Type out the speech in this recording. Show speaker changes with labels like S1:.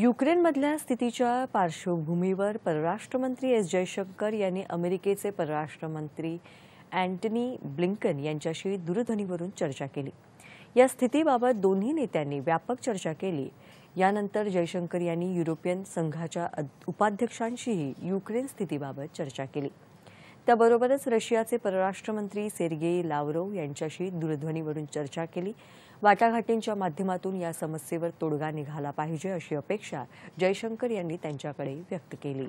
S1: युक्रेनमधल्या स्थितीच्या पार्श्वभूमीवर परराष्ट्रमंत्री एस जयशंकर यांनी अमेरिकेचे परराष्ट्रमंत्री अँटनी ब्लिंकन यांच्याशी दूरध्वनीवरून चर्चा केली या स्थितीबाबत दोन्ही नेत्यांनी व्यापक चर्चा केली यानंतर जयशंकर यांनी युरोपियन संघाच्या उपाध्यक्षांशीही युक्रेन स्थितीबाबत चर्चा केली त्याबरोबरच रशियाचे परराष्ट्र मंत्री सेर्गेई लावरोव यांच्याशी दूरध्वनीवरून चर्चा केली वाटाघाटींच्या माध्यमातून या समस्येवर तोडगा निघाला पाहिजे अशी अपेक्षा जयशंकर यांनी त्यांच्याकडे व्यक्त केली